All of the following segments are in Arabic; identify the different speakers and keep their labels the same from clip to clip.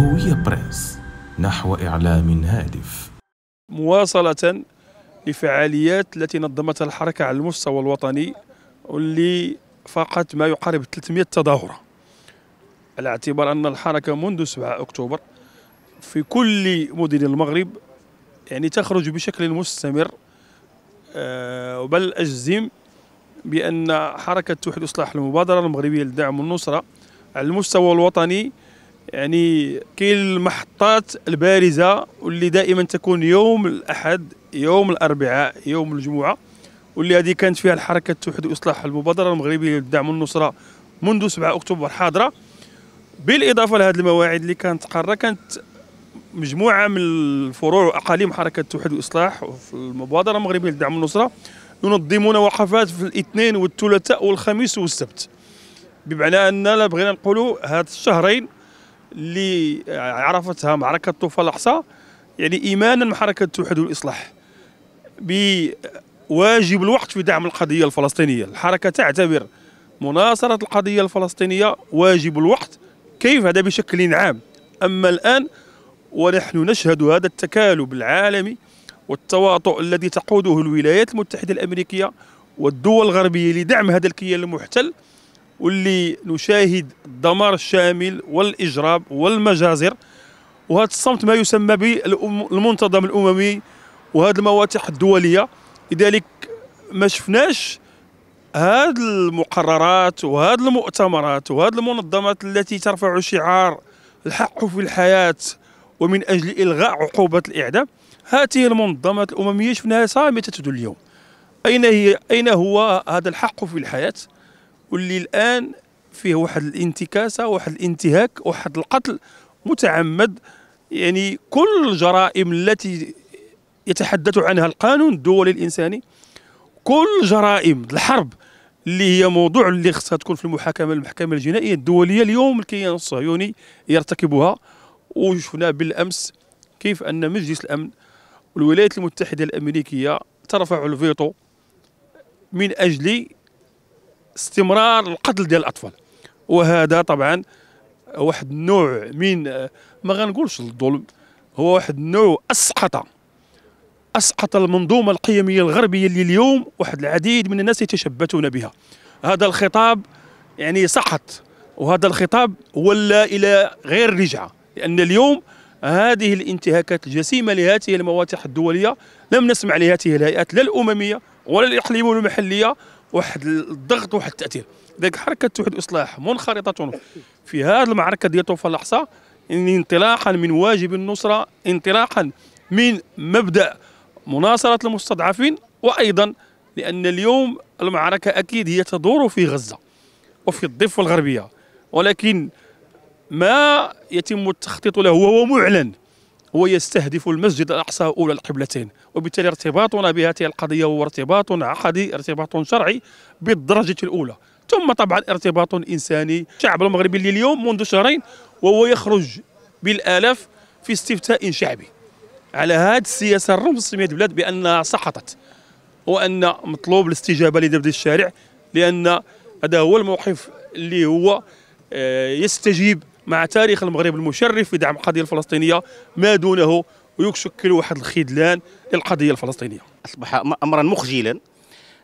Speaker 1: هوية بريس نحو إعلام هادف
Speaker 2: مواصلة لفعاليات التي نظمتها الحركة على المستوى الوطني واللي فقط ما يقارب 300 تظاهرة على اعتبار أن الحركة منذ 7 أكتوبر في كل مدن المغرب يعني تخرج بشكل مستمر آه، بل أجزم بأن حركة توحيد إصلاح المبادرة المغربية لدعم النصرة على المستوى الوطني يعني كاين المحطات البارزه واللي دائما تكون يوم الاحد يوم الاربعاء يوم الجمعه واللي هذه كانت فيها الحركه التوحيد واصلاح المبادره المغربيه للدعم والنصره منذ 7 اكتوبر حاضره بالاضافه لهذه المواعيد اللي كانت قاره كانت مجموعه من الفروع واقاليم حركه التوحيد والاصلاح في المبادره المغربيه للدعم والنصره ينظمون وقفات في الاثنين والثلاثاء والخميس والسبت بمعنى اننا بغينا نقولوا هاد الشهرين اللي عرفتها معركه طوفان الأقصى يعني ايمانا بحركة حركه التوحيد والاصلاح بواجب الوقت في دعم القضيه الفلسطينيه الحركه تعتبر مناصره القضيه الفلسطينيه واجب الوقت كيف هذا بشكل عام اما الان ونحن نشهد هذا التكالب العالمي والتواطؤ الذي تقوده الولايات المتحده الامريكيه والدول الغربيه لدعم هذا الكيان المحتل واللي نشاهد الدمار الشامل والإجرام والمجازر وهذا الصمت ما يسمى بالمنتظم الأممي وهذا المواثيق الدولية لذلك ما شفناش هاد المقررات وهاد المؤتمرات وهاد المنظمات التي ترفع شعار الحق في الحياة ومن أجل إلغاء عقوبة الإعدام هذه المنظمات الأممية شفناها صامتة اليوم أين هي أين هو هذا الحق في الحياة واللي الان فيه واحد الانتكاسه واحد الانتهاك واحد القتل متعمد يعني كل الجرائم التي يتحدث عنها القانون الدولي الانساني كل جرائم الحرب اللي هي موضوع اللي خصها تكون في المحاكمه المحكمه الجنائيه الدوليه اليوم الكيان الصهيوني يرتكبها وشفنا بالامس كيف ان مجلس الامن والولايات المتحده الامريكيه ترفع الفيتو من اجل استمرار القتل ديال الاطفال وهذا طبعا واحد النوع من ما غنقولش الظلم هو واحد النوع اسقط اسقط المنظومه القيميه الغربيه اللي اليوم واحد العديد من الناس يتشبثون بها هذا الخطاب يعني سقط وهذا الخطاب ولا الى غير رجعه لان اليوم هذه الانتهاكات الجسيمه لهذه المواثيق الدوليه لم نسمع لهذه الهيئات لا الامميه ولا الاقليم والمحليه واحد الضغط واحد التاثير ذاك حركه التوحيد الاصلاح منخرطه في هذه المعركه ديال توفى الاحصاء انطلاقا من واجب النصره انطلاقا من مبدا مناصره المستضعفين وايضا لان اليوم المعركه اكيد هي تدور في غزه وفي الضفه الغربيه ولكن ما يتم التخطيط له هو معلن هو يستهدف المسجد الأقصى أولى القبلتين وبالتالي ارتباطنا بهذه القضية هو ارتباط عقدي ارتباط شرعي بالدرجة الأولى ثم طبعا ارتباط إنساني الشعب المغربي اللي اليوم منذ شهرين وهو يخرج بالآلاف في استفتاء شعبي على هذه السياسة الرمز سمية البلاد بأنها سقطت وأن مطلوب الاستجابة لدبد الشارع لأن هذا هو الموقف اللي هو آه، يستجيب مع تاريخ المغرب المشرف في دعم القضيه الفلسطينيه ما دونه
Speaker 1: ويشكل واحد الخذلان للقضيه الفلسطينيه. اصبح امرا مخجلا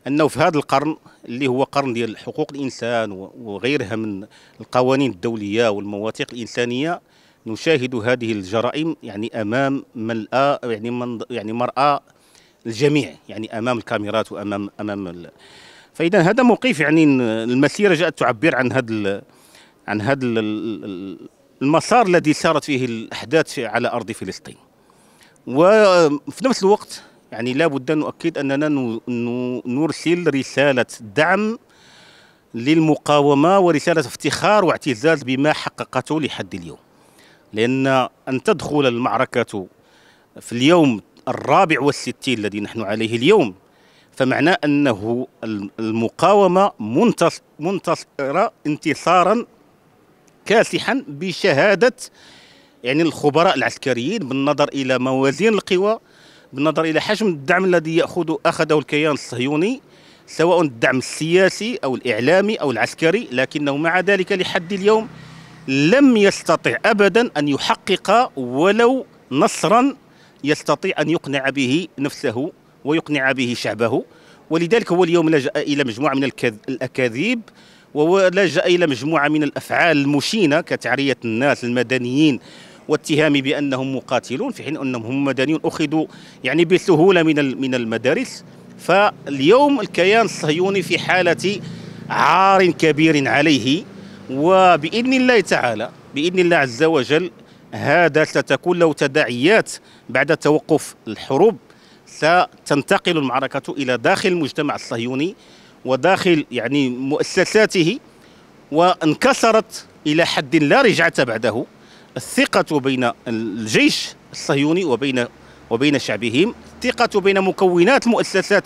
Speaker 1: انه في هذا القرن اللي هو قرن ديال حقوق الانسان وغيرها من القوانين الدوليه والمواثيق الانسانيه نشاهد هذه الجرائم يعني امام ملأ يعني من يعني مرأى الجميع يعني امام الكاميرات وامام امام فاذا هذا موقف يعني المسيره جاءت تعبر عن هذا عن هذا المسار الذي سارت فيه الأحداث على أرض فلسطين وفي نفس الوقت يعني لا بد أن نؤكد أننا نرسل رسالة دعم للمقاومة ورسالة افتخار واعتزاز بما حققته لحد اليوم لأن أن تدخل المعركة في اليوم الرابع والستين الذي نحن عليه اليوم فمعنى أنه المقاومة منتصرة انتصارا كاسحا بشهاده يعني الخبراء العسكريين بالنظر الى موازين القوى بالنظر الى حجم الدعم الذي ياخذ اخذه الكيان الصهيوني سواء الدعم السياسي او الاعلامي او العسكري لكنه مع ذلك لحد اليوم لم يستطع ابدا ان يحقق ولو نصرا يستطيع ان يقنع به نفسه ويقنع به شعبه ولذلك هو اليوم لجا الى مجموعه من الاكاذيب ولجأ إلى مجموعة من الأفعال المشينة كتعرية الناس المدنيين واتهام بأنهم مقاتلون في حين أنهم هم مدنيون أخذوا يعني بسهولة من من المدارس فاليوم الكيان الصهيوني في حالة عار كبير عليه وبإذن الله تعالى بإذن الله عز وجل هذا ستكون له تداعيات بعد توقف الحروب ستنتقل المعركة إلى داخل المجتمع الصهيوني وداخل يعني مؤسساته وانكسرت الى حد لا رجعه بعده الثقه بين الجيش الصهيوني وبين وبين شعبهم الثقه بين مكونات مؤسسات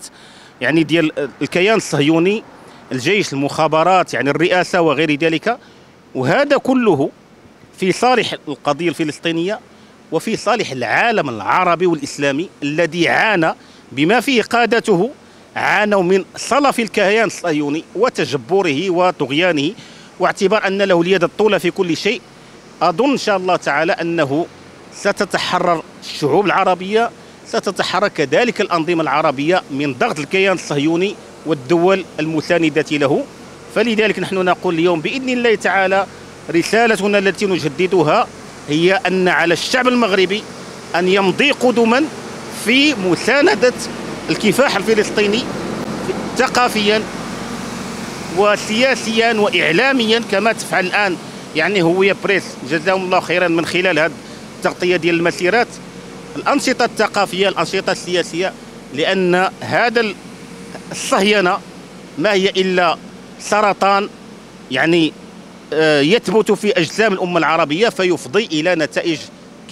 Speaker 1: يعني ديال الكيان الصهيوني الجيش المخابرات يعني الرئاسه وغير ذلك وهذا كله في صالح القضيه الفلسطينيه وفي صالح العالم العربي والاسلامي الذي عانى بما فيه قادته عانوا من صلف الكيان الصهيوني وتجبره وطغيانه واعتبار أن له اليد الطولة في كل شيء أظن إن شاء الله تعالى أنه ستتحرر الشعوب العربية ستتحرك كذلك الأنظمة العربية من ضغط الكيان الصهيوني والدول المساندة له فلذلك نحن نقول اليوم بإذن الله تعالى رسالتنا التي نجددها هي أن على الشعب المغربي أن يمضي قدما في مساندة الكفاح الفلسطيني ثقافيا وسياسيا واعلاميا كما تفعل الان يعني هويه بريس جزاهم الله خيرا من خلال هذه التغطيه ديال المسيرات الانشطه الثقافيه الانشطه السياسيه لان هذا الصهيونه ما هي الا سرطان يعني آه، يثبت في اجسام الامه العربيه فيفضي الى نتائج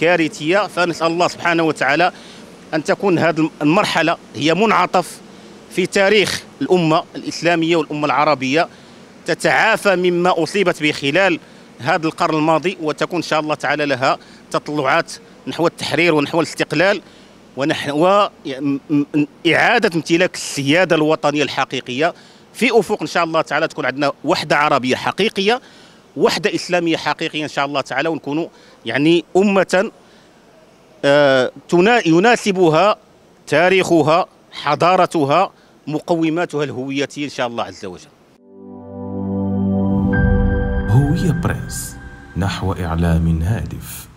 Speaker 1: كارثيه فنسال الله سبحانه وتعالى أن تكون هذه المرحلة هي منعطف في تاريخ الأمة الإسلامية والأمة العربية تتعافى مما أصيبت به خلال هذا القرن الماضي وتكون إن شاء الله تعالى لها تطلعات نحو التحرير ونحو الاستقلال ونحو إعادة امتلاك السيادة الوطنية الحقيقية في أفق إن شاء الله تعالى تكون عندنا وحدة عربية حقيقية وحدة إسلامية حقيقية إن شاء الله تعالى ونكونوا يعني أمة يناسبها تاريخها حضارتها مقوماتها الهويه ان شاء الله عز وجل. هويه بريس نحو اعلام هادف